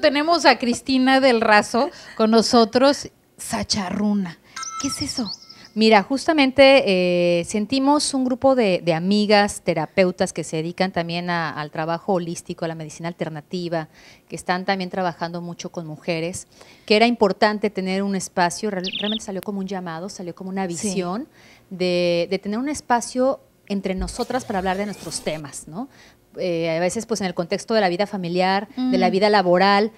Tenemos a Cristina del Razo con nosotros, Sacharruna. ¿Qué es eso? Mira, justamente eh, sentimos un grupo de, amigas, terapeutas que se dedican también al trabajo holístico, a la medicina alternativa, que están también trabajando mucho con mujeres, que era importante tener un espacio, realmente salió como un llamado, salió como una visión de, de tener un espacio entre nosotras para hablar de nuestros temas, ¿no? Eh, a veces pues en el contexto de la vida familiar, de la vida laboral,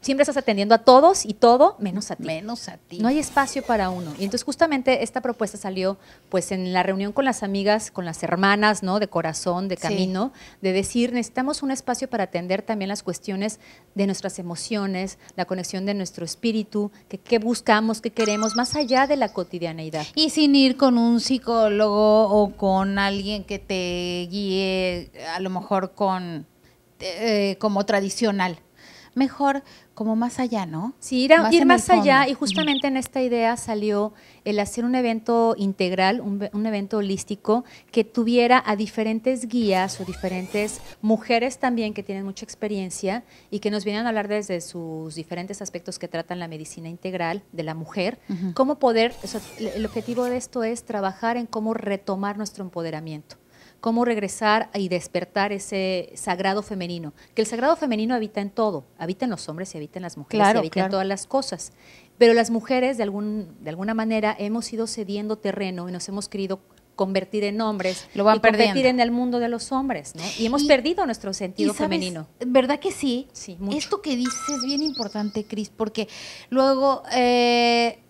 siempre estás atendiendo a todos y todo menos a ti. Menos a ti. No hay espacio para uno. Y entonces justamente esta propuesta salió pues en la reunión con las amigas, con las hermanas, ¿no? De corazón, de camino, de decir, necesitamos un espacio para atender también las cuestiones de nuestras emociones, la conexión de nuestro espíritu, que qué buscamos, qué queremos, más allá de la cotidianeidad. Y sin ir con un psicólogo o con alguien que te guíe, a lo mejor con eh, como tradicional mejor como más allá, ¿no? Sí, ir, más, allá y justamente en esta idea salió el hacer un evento integral, un, evento holístico que tuviera a diferentes guías o diferentes mujeres también que tienen mucha experiencia y que nos vienen a hablar desde sus diferentes aspectos que tratan la medicina integral de la mujer, cómo poder, el objetivo de esto es trabajar en cómo retomar nuestro empoderamiento cómo regresar y despertar ese sagrado femenino. Que el sagrado femenino habita en todo, habita en los hombres y habita en las mujeres, habita en todas las cosas. Pero las mujeres, de, algún, de alguna manera, hemos ido cediendo terreno y nos hemos querido convertir en hombres lo van y convertir en el mundo de los hombres, ¿no? Y hemos perdido nuestro sentido femenino. ¿Verdad que sí? Sí, mucho. Esto que dices es bien importante, Cris, porque luego eh,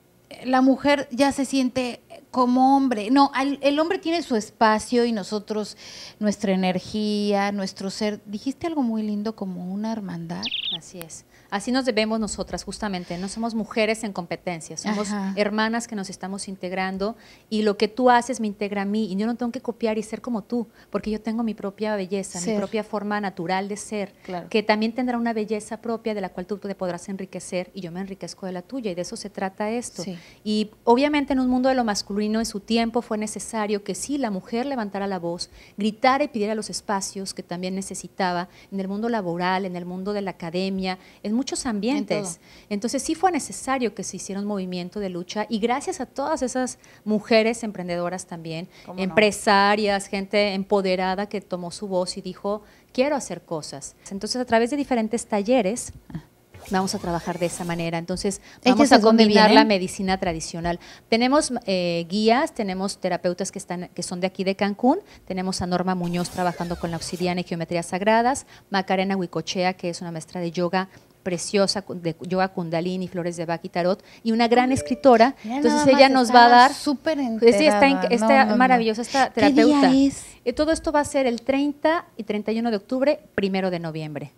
la mujer ya se siente como hombre. No, el, hombre tiene su espacio y nosotros, nuestra energía, nuestro ser. Dijiste algo muy lindo como una hermandad. Así es. Así nos debemos nosotras, justamente. No somos mujeres en competencia, somos hermanas que nos estamos integrando y lo que tú haces me integra a mí y yo no tengo que copiar y ser como tú, porque yo tengo mi propia belleza, mi propia forma natural de ser, que también tendrá una belleza propia de la cual tú te podrás enriquecer y yo me enriquezco de la tuya y de eso se trata esto. Y obviamente en un mundo de lo masculino, en su tiempo fue necesario que sí, la mujer levantara la voz, gritara y pidiera los espacios que también necesitaba en el mundo laboral, en el mundo de la academia, en muchos ambientes. Entonces sí fue necesario que se hiciera un movimiento de lucha y gracias a todas esas mujeres emprendedoras también, empresarias, gente empoderada que tomó su voz y dijo, quiero hacer cosas. Entonces a través de diferentes talleres... Ah. Vamos a trabajar de esa manera. Entonces, vamos a combinar la medicina tradicional. Tenemos eh, guías, tenemos terapeutas que, están, que son de aquí de Cancún, tenemos a Norma Muñoz trabajando con la obsidiana y geometrías sagradas, Macarena Huicochea, que es una maestra de yoga preciosa de yoga kundalini, flores de Bach y tarot, y una gran escritora. Entonces ella nos va a dar... Súper pues, sí, está, maravillosa esta terapeuta. Eh, todo esto va a ser el 30 y 31 de octubre, primero de noviembre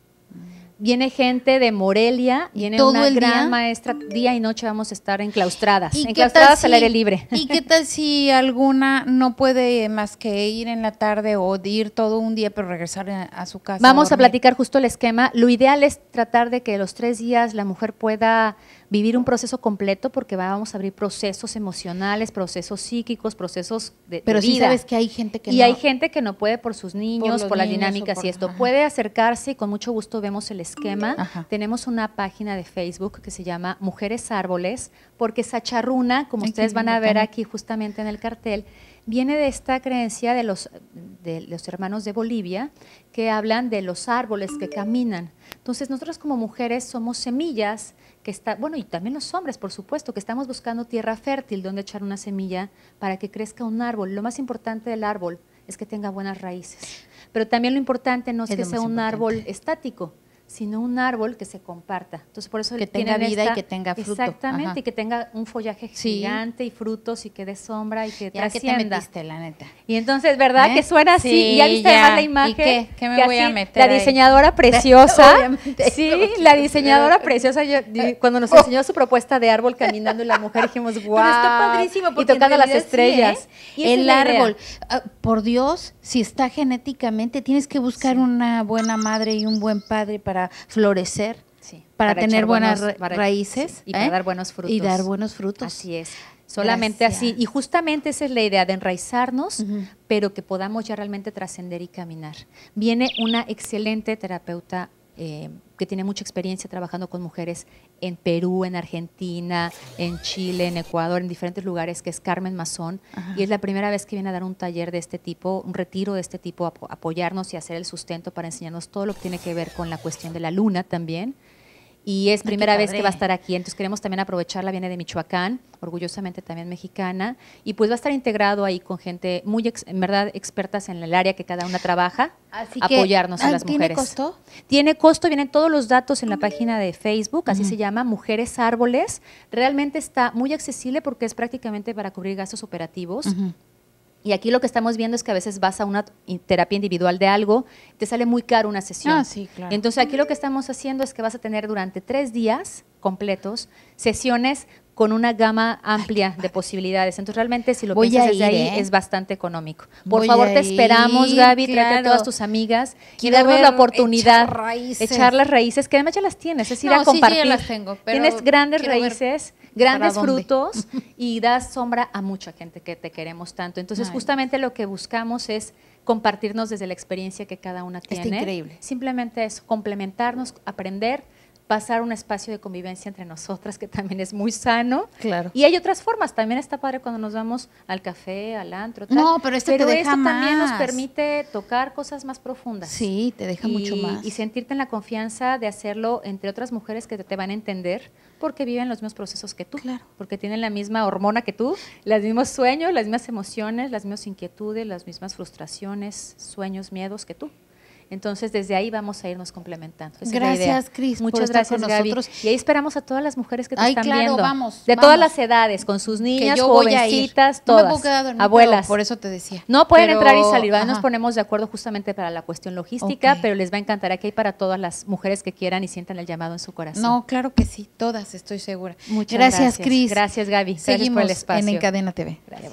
viene gente de Morelia, viene una gran maestra, día y noche vamos a estar enclaustradas, enclaustradas al aire libre. ¿Y qué tal si alguna no puede más que ir en la tarde o ir todo un día pero regresar a, su casa? Vamos a platicar justo el esquema. Lo ideal es tratar de que los tres días la mujer pueda vivir un proceso completo porque vamos a abrir procesos emocionales, procesos psíquicos, procesos de, Pero sí sabes que hay gente que y hay gente que no puede por sus niños, por, las dinámicas y esto. Puede acercarse y con mucho gusto vemos el esquema. Tenemos una página de Facebook que se llama Mujeres Árboles porque Sacharuna, como ustedes van a ver aquí justamente en el cartel, viene de esta creencia de los, de los hermanos de Bolivia que hablan de los árboles que caminan. Entonces, nosotros como mujeres somos semillas que está, bueno, y también los hombres, por supuesto, que estamos buscando tierra fértil donde echar una semilla para que crezca un árbol. Lo más importante del árbol es que tenga buenas raíces. Pero también lo importante no es, que sea un árbol estático, sino un árbol que se comparta. Entonces, por eso que tenga vida y que tenga fruto. Exactamente, y que tenga un follaje gigante y frutos y que dé sombra y que ya trascienda. la neta. Y entonces, ¿verdad? ¿Eh? Que suena así. y ya viste la imagen. me voy a meter? La diseñadora preciosa. sí, la diseñadora preciosa. cuando nos enseñó su propuesta de árbol caminando, y la mujer dijimos, wow. y tocando las estrellas. ¿eh? El árbol. Ah, por Dios, si está genéticamente, tienes que buscar una buena madre y un buen padre para florecer. para, tener buenas raíces y para ¿eh? dar buenos frutos. Y dar buenos frutos. Así es. Solamente así. Y justamente esa es la idea de enraizarnos, pero que podamos ya realmente trascender y caminar. Viene una excelente terapeuta eh, que tiene mucha experiencia trabajando con mujeres en Perú, en Argentina, en Chile, en Ecuador, en diferentes lugares, que es Carmen Mazón. Y es la primera vez que viene a dar un taller de este tipo, un retiro de este tipo, apoyarnos y hacer el sustento para enseñarnos todo lo que tiene que ver con la cuestión de la luna también y es primera vez que va a estar aquí. Entonces queremos también aprovecharla, viene de Michoacán, orgullosamente también mexicana, y pues va a estar integrado ahí con gente muy, en verdad, expertas en el área que cada una trabaja, apoyarnos a ah, las mujeres. ¿Tiene costo? Tiene costo, vienen todos los datos en la página de Facebook, así se llama, Mujeres Árboles. Realmente está muy accesible porque es prácticamente para cubrir gastos operativos. Y aquí lo que estamos viendo es que a veces vas a una terapia individual de algo, te sale muy caro una sesión. Ah, sí, claro. Entonces aquí lo que estamos haciendo es que vas a tener durante tres días completos sesiones con una gama amplia de posibilidades. Entonces realmente si lo Voy piensas desde ahí ¿eh? es bastante económico. Por favor, te esperamos, Gaby, a todas tus amigas Quiero y darnos la oportunidad echar, raíces. echar las raíces, que además ya las tienes, es ir a compartir. Sí, sí, las tengo, tienes grandes raíces grandes frutos y das sombra a mucha gente que te queremos tanto. Entonces, justamente lo que buscamos es compartirnos desde la experiencia que cada una tiene. Está increíble. Simplemente es complementarnos, aprender pasar un espacio de convivencia entre nosotras que también es muy sano. Claro. Y hay otras formas, también está padre cuando nos vamos al café, al antro, No, pero esto también nos permite tocar cosas más profundas. Sí, te deja mucho más. Y sentirte en la confianza de hacerlo entre otras mujeres que te van a entender porque viven los mismos procesos que tú, claro. porque tienen la misma hormona que tú, los mismos sueños, las mismas emociones, las mismas inquietudes, las mismas frustraciones, sueños, miedos que tú. Entonces, desde ahí vamos a irnos complementando. gracias, Cris. Muchas gracias, Y ahí esperamos a todas las mujeres que te están claro, Vamos, de todas las edades, con sus niñas, jovencitas, todas. abuelas. por eso te decía. No pueden entrar y salir. Nos ponemos de acuerdo justamente para la cuestión logística, pero les va a encantar aquí para todas las mujeres que quieran y sientan el llamado en su corazón. No, claro que sí, todas, estoy segura. Muchas gracias, Cris. Gracias, Gaby. Seguimos el espacio. en Encadena TV. Gracias.